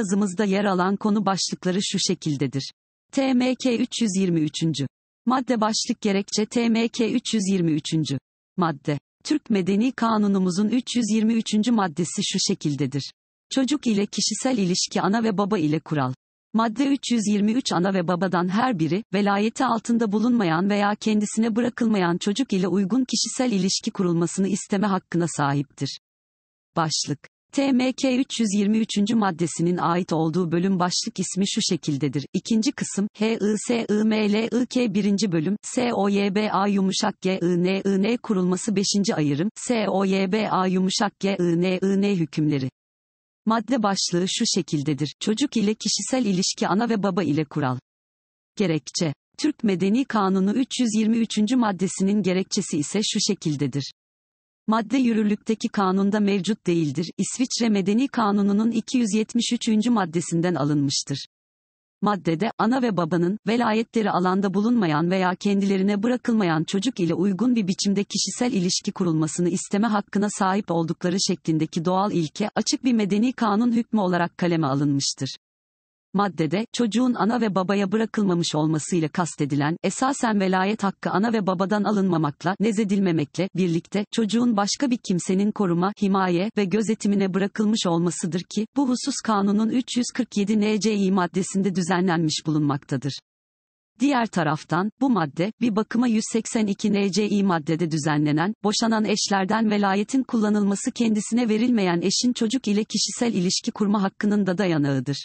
yazımızda yer alan konu başlıkları şu şekildedir. TMK 323. Madde başlık gerekçe TMK 323. Madde. Türk Medeni Kanunumuzun 323. maddesi şu şekildedir. Çocuk ile kişisel ilişki ana ve baba ile kural. Madde 323 ana ve babadan her biri, velayeti altında bulunmayan veya kendisine bırakılmayan çocuk ile uygun kişisel ilişki kurulmasını isteme hakkına sahiptir. Başlık TMK 323. maddesinin ait olduğu bölüm başlık ismi şu şekildedir. İkinci kısım, HISIMLIK 1. bölüm, SOYBA yumuşak GININ kurulması 5. ayırım, SOYBA yumuşak GININ hükümleri. Madde başlığı şu şekildedir. Çocuk ile kişisel ilişki ana ve baba ile kural. Gerekçe. Türk Medeni Kanunu 323. maddesinin gerekçesi ise şu şekildedir. Madde yürürlükteki kanunda mevcut değildir. İsviçre Medeni Kanunu'nun 273. maddesinden alınmıştır. Maddede, ana ve babanın, velayetleri alanda bulunmayan veya kendilerine bırakılmayan çocuk ile uygun bir biçimde kişisel ilişki kurulmasını isteme hakkına sahip oldukları şeklindeki doğal ilke, açık bir medeni kanun hükmü olarak kaleme alınmıştır. Maddede, çocuğun ana ve babaya bırakılmamış olmasıyla kastedilen, esasen velayet hakkı ana ve babadan alınmamakla, nezedilmemekle, birlikte, çocuğun başka bir kimsenin koruma, himaye ve gözetimine bırakılmış olmasıdır ki, bu husus kanunun 347 nci maddesinde düzenlenmiş bulunmaktadır. Diğer taraftan, bu madde, bir bakıma 182 nci maddede düzenlenen, boşanan eşlerden velayetin kullanılması kendisine verilmeyen eşin çocuk ile kişisel ilişki kurma hakkının da dayanağıdır.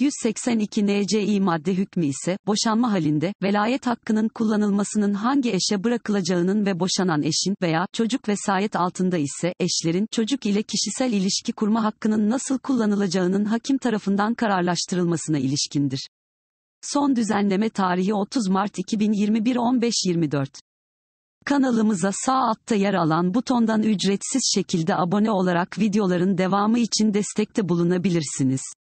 182 NCİ madde hükmü ise, boşanma halinde, velayet hakkının kullanılmasının hangi eşe bırakılacağının ve boşanan eşin veya çocuk vesayet altında ise, eşlerin çocuk ile kişisel ilişki kurma hakkının nasıl kullanılacağının hakim tarafından kararlaştırılmasına ilişkindir. Son düzenleme tarihi 30 Mart 2021 15.24. Kanalımıza sağ altta yer alan butondan ücretsiz şekilde abone olarak videoların devamı için destekte bulunabilirsiniz.